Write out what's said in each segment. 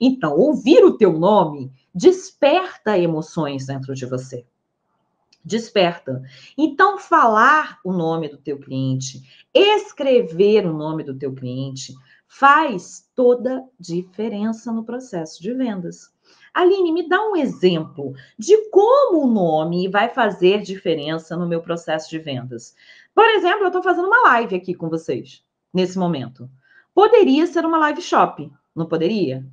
Então, ouvir o teu nome desperta emoções dentro de você. Desperta. Então, falar o nome do teu cliente, escrever o nome do teu cliente, faz toda diferença no processo de vendas. Aline, me dá um exemplo de como o nome vai fazer diferença no meu processo de vendas. Por exemplo, eu estou fazendo uma live aqui com vocês, nesse momento. Poderia ser uma live shop, não poderia?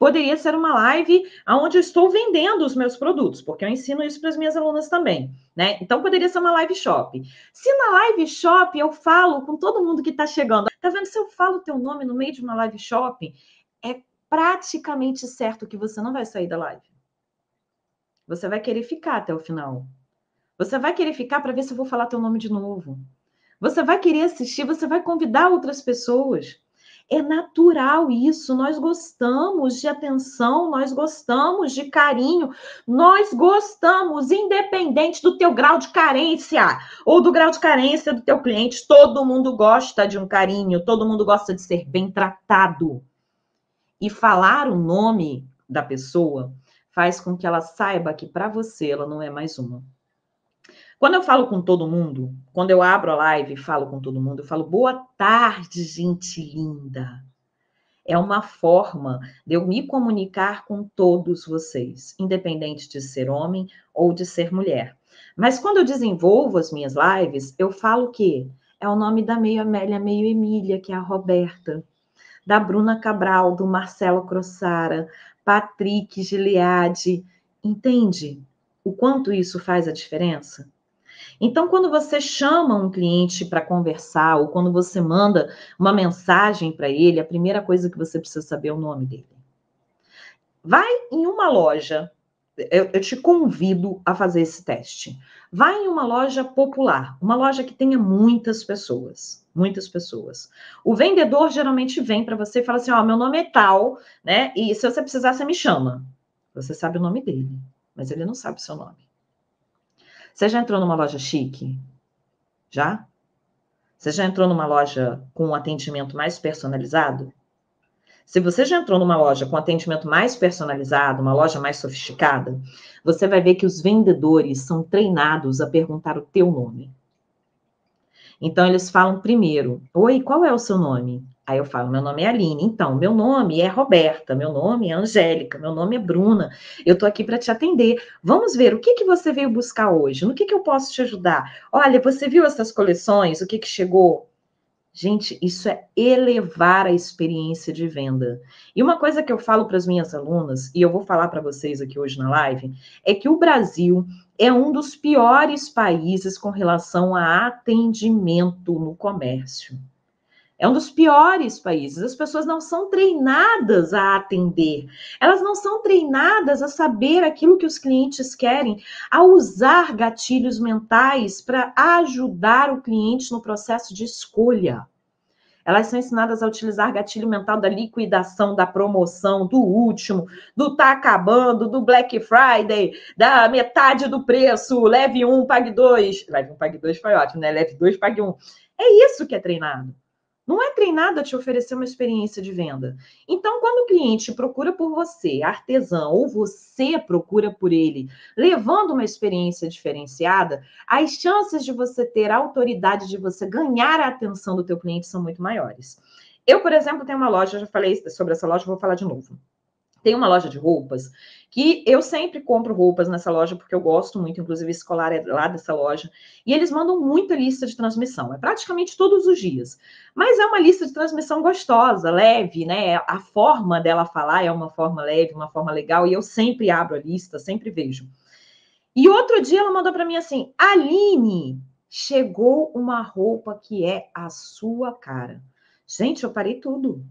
poderia ser uma live onde eu estou vendendo os meus produtos, porque eu ensino isso para as minhas alunas também, né? Então poderia ser uma live shop. Se na live shop eu falo com todo mundo que está chegando, tá vendo? Se eu falo teu nome no meio de uma live shop, é praticamente certo que você não vai sair da live. Você vai querer ficar até o final. Você vai querer ficar para ver se eu vou falar teu nome de novo. Você vai querer assistir, você vai convidar outras pessoas. É natural isso, nós gostamos de atenção, nós gostamos de carinho, nós gostamos, independente do teu grau de carência ou do grau de carência do teu cliente, todo mundo gosta de um carinho, todo mundo gosta de ser bem tratado. E falar o nome da pessoa faz com que ela saiba que para você ela não é mais uma. Quando eu falo com todo mundo, quando eu abro a live e falo com todo mundo, eu falo boa tarde, gente linda. É uma forma de eu me comunicar com todos vocês, independente de ser homem ou de ser mulher. Mas quando eu desenvolvo as minhas lives, eu falo que é o nome da meio Amélia, meio Emília, que é a Roberta, da Bruna Cabral, do Marcelo Crossara, Patrick Gileade. Entende o quanto isso faz a diferença? Então, quando você chama um cliente para conversar ou quando você manda uma mensagem para ele, a primeira coisa que você precisa saber é o nome dele. Vai em uma loja, eu, eu te convido a fazer esse teste. Vai em uma loja popular, uma loja que tenha muitas pessoas muitas pessoas. O vendedor geralmente vem para você e fala assim: Ó, oh, meu nome é tal, né? E se você precisar, você me chama. Você sabe o nome dele, mas ele não sabe o seu nome. Você já entrou numa loja chique? Já? Você já entrou numa loja com um atendimento mais personalizado? Se você já entrou numa loja com atendimento mais personalizado, uma loja mais sofisticada, você vai ver que os vendedores são treinados a perguntar o teu nome. Então eles falam primeiro: "Oi, qual é o seu nome?" Aí eu falo, meu nome é Aline, então, meu nome é Roberta, meu nome é Angélica, meu nome é Bruna, eu estou aqui para te atender. Vamos ver o que que você veio buscar hoje, no que que eu posso te ajudar? Olha, você viu essas coleções, o que que chegou? Gente, isso é elevar a experiência de venda. E uma coisa que eu falo para as minhas alunas, e eu vou falar para vocês aqui hoje na live, é que o Brasil é um dos piores países com relação a atendimento no comércio. É um dos piores países. As pessoas não são treinadas a atender, elas não são treinadas a saber aquilo que os clientes querem, a usar gatilhos mentais para ajudar o cliente no processo de escolha. Elas são ensinadas a utilizar gatilho mental da liquidação, da promoção, do último, do tá acabando, do Black Friday, da metade do preço, leve um, pague dois. Leve um, pague dois foi ótimo, né? Leve dois, pague um. É isso que é treinado não é treinado a te oferecer uma experiência de venda. Então, quando o cliente procura por você, artesão, ou você procura por ele, levando uma experiência diferenciada, as chances de você ter autoridade, de você ganhar a atenção do teu cliente são muito maiores. Eu, por exemplo, tenho uma loja, já falei sobre essa loja, vou falar de novo. Tem uma loja de roupas que eu sempre compro roupas nessa loja porque eu gosto muito, inclusive esse colar é lá dessa loja, e eles mandam muita lista de transmissão, é praticamente todos os dias. Mas é uma lista de transmissão gostosa, leve, né? A forma dela falar é uma forma leve, uma forma legal, e eu sempre abro a lista, sempre vejo. E outro dia ela mandou para mim assim: "Aline, chegou uma roupa que é a sua cara". Gente, eu parei tudo.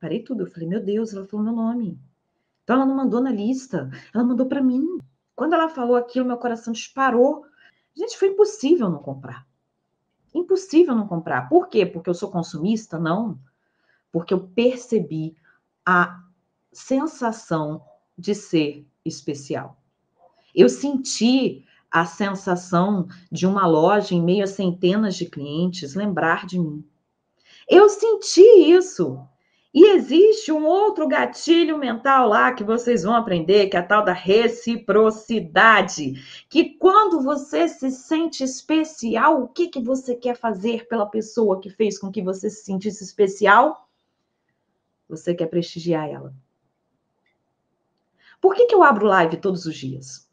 Parei tudo. Eu falei: "Meu Deus, ela falou meu nome". Então ela não mandou na lista, ela mandou para mim. Quando ela falou aquilo, meu coração disparou. Gente, foi impossível não comprar. Impossível não comprar. Por quê? Porque eu sou consumista? Não. Porque eu percebi a sensação de ser especial. Eu senti a sensação de uma loja em meio a centenas de clientes lembrar de mim. Eu senti isso. E existe um outro gatilho mental lá que vocês vão aprender, que é a tal da reciprocidade. Que quando você se sente especial, o que, que você quer fazer pela pessoa que fez com que você se sentisse especial? Você quer prestigiar ela. Por que, que eu abro live todos os dias?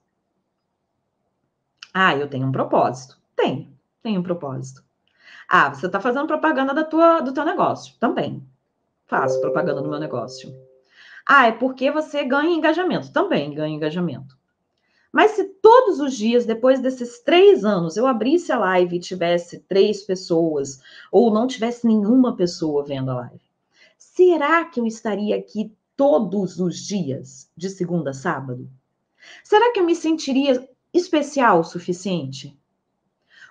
Ah, eu tenho um propósito. Tenho, tenho um propósito. Ah, você está fazendo propaganda da tua, do teu negócio. Também, Faço propaganda no meu negócio. Ah, é porque você ganha engajamento. Também ganha engajamento. Mas se todos os dias, depois desses três anos, eu abrisse a live e tivesse três pessoas, ou não tivesse nenhuma pessoa vendo a live, será que eu estaria aqui todos os dias, de segunda a sábado? Será que eu me sentiria especial o suficiente?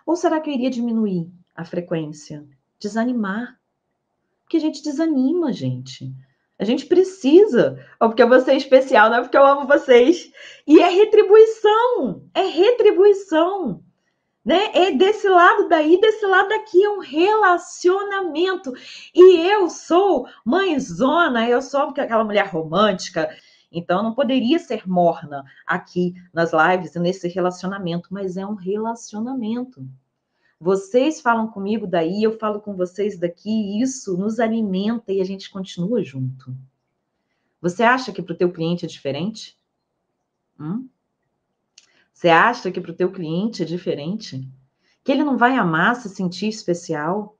Ou será que eu iria diminuir a frequência, desanimar? Porque a gente desanima, gente. A gente precisa. ou porque você é especial, não é porque eu amo vocês. E é retribuição. É retribuição. Né? É desse lado daí, desse lado daqui, é um relacionamento. E eu sou mãezona, eu sou aquela mulher romântica. Então, não poderia ser morna aqui nas lives e nesse relacionamento, mas é um relacionamento. Vocês falam comigo daí, eu falo com vocês daqui, isso nos alimenta e a gente continua junto. Você acha que para o teu cliente é diferente? Hum? Você acha que para o teu cliente é diferente? Que ele não vai amar se sentir especial?